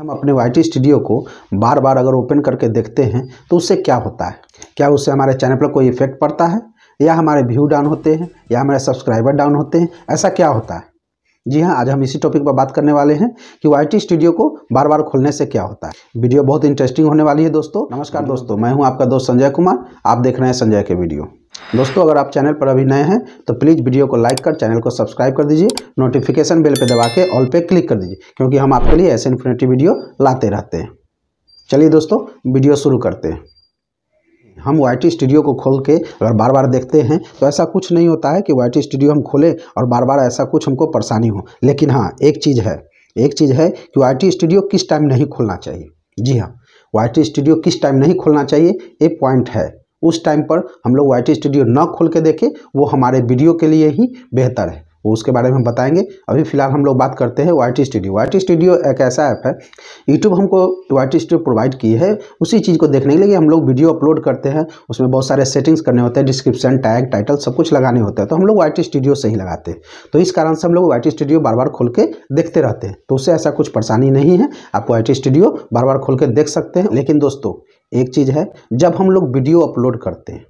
हम अपने Y T studio को बार बार अगर ओपन करके देखते हैं तो उससे क्या होता है क्या उससे हमारे चैनल पर कोई इफेक्ट पड़ता है या हमारे व्यू डाउन होते हैं या हमारे सब्सक्राइबर डाउन होते हैं ऐसा क्या होता है जी हाँ आज हम इसी टॉपिक पर बात करने वाले हैं कि वाई स्टूडियो को बार बार खोलने से क्या होता है वीडियो बहुत इंटरेस्टिंग होने वाली है दोस्तों नमस्कार दोस्तों मैं हूँ आपका दोस्त संजय कुमार आप देख रहे हैं संजय के वीडियो दोस्तों अगर आप चैनल पर अभी नए हैं तो प्लीज़ वीडियो को लाइक कर चैनल को सब्सक्राइब कर दीजिए नोटिफिकेशन बेल पर दबा के ऑल पे क्लिक कर दीजिए क्योंकि हम आपके लिए ऐसे इन्फिनेटिव वीडियो लाते रहते हैं चलिए दोस्तों वीडियो शुरू करते हैं हम वाई स्टूडियो को खोल के अगर बार बार देखते हैं तो ऐसा कुछ नहीं होता है कि वाई स्टूडियो हम खोलें और बार बार ऐसा कुछ हमको परेशानी हो लेकिन हाँ एक चीज़ है एक चीज़ है कि वाई स्टूडियो किस टाइम नहीं खोलना चाहिए जी हाँ वाई स्टूडियो किस टाइम नहीं खोलना चाहिए ये पॉइंट है उस टाइम पर हम लोग वाई स्टूडियो न खोल के देखें वो हमारे वीडियो के लिए ही बेहतर है वो उसके बारे में हम बताएंगे अभी फिलहाल हम लोग बात करते हैं वाई स्टूडियो वाई स्टूडियो एक ऐसा ऐप है यूट्यूब हमको वाई स्टूडियो प्रोवाइड की है उसी चीज़ को देखने के लिए हम लोग वीडियो अपलोड करते हैं उसमें बहुत सारे सेटिंग्स करने होते हैं डिस्क्रिप्शन टैग टाइटल सब कुछ लगाने होते हैं तो हम लोग वाई स्टूडियो से ही लगाते हैं तो इस कारण से हम लोग वाई स्टूडियो बार बार खोल के देखते रहते हैं तो उससे ऐसा कुछ परेशानी नहीं है आप वाई स्टूडियो बार बार खोल के देख सकते हैं लेकिन दोस्तों एक चीज़ है जब हम लोग वीडियो अपलोड करते हैं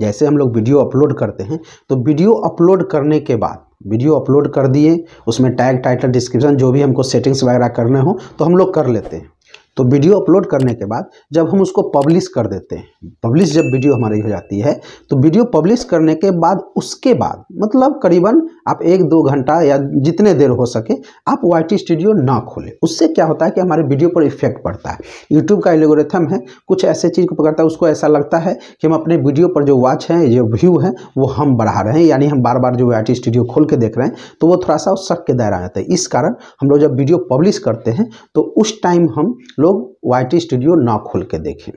जैसे हम लोग वीडियो अपलोड करते हैं तो वीडियो अपलोड करने के बाद वीडियो अपलोड कर दिए उसमें टैग टाइटल डिस्क्रिप्शन जो भी हमको सेटिंग्स वगैरह करने हो तो हम लोग कर लेते हैं तो वीडियो अपलोड करने के बाद जब हम उसको पब्लिश कर देते हैं पब्लिश जब वीडियो हमारी हो जाती है तो वीडियो पब्लिश करने के बाद उसके बाद मतलब करीबन आप एक दो घंटा या जितने देर हो सके आप वाई स्टूडियो ना खोलें उससे क्या होता है कि हमारे वीडियो पर इफेक्ट पड़ता है यूट्यूब का एलिगोरेथम है कुछ ऐसे चीज़ को पकड़ता है उसको ऐसा लगता है कि हम अपने वीडियो पर जो वॉच हैं जो व्यू है वो हम बढ़ा रहे हैं यानी हम बार बार जो वाई स्टूडियो खोल के देख रहे हैं तो वो थोड़ा सा शक के दायरा आता है इस कारण हम लोग जब वीडियो पब्लिश करते हैं तो उस टाइम हम लोग वाई स्टूडियो ना खोल के देखें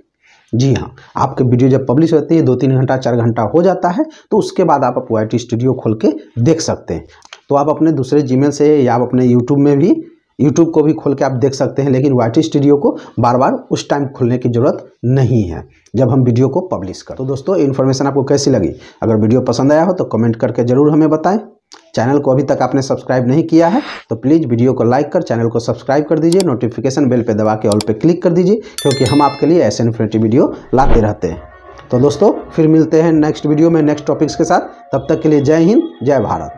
जी हाँ आपके वीडियो जब पब्लिश होती है दो तीन घंटा चार घंटा हो जाता है तो उसके बाद आप पोएट्री स्टूडियो खोल के देख सकते हैं तो आप अपने दूसरे जीमेल से या आप अपने यूट्यूब में भी यूट्यूब को भी खोल के आप देख सकते हैं लेकिन वाई स्टूडियो को बार बार उस टाइम खोलने की ज़रूरत नहीं है जब हम वीडियो को पब्लिश करें तो दोस्तों इन्फॉर्मेशन आपको कैसी लगी अगर वीडियो पसंद आया हो तो कमेंट करके ज़रूर हमें बताएँ चैनल को अभी तक आपने सब्सक्राइब नहीं किया है तो प्लीज़ वीडियो को लाइक कर चैनल को सब्सक्राइब कर दीजिए नोटिफिकेशन बेल पे दबा के ऑल पे क्लिक कर दीजिए क्योंकि हम आपके लिए ऐसे इन्फिनेटिव वीडियो लाते रहते हैं तो दोस्तों फिर मिलते हैं नेक्स्ट वीडियो में नेक्स्ट टॉपिक्स के साथ तब तक के लिए जय हिंद जय भारत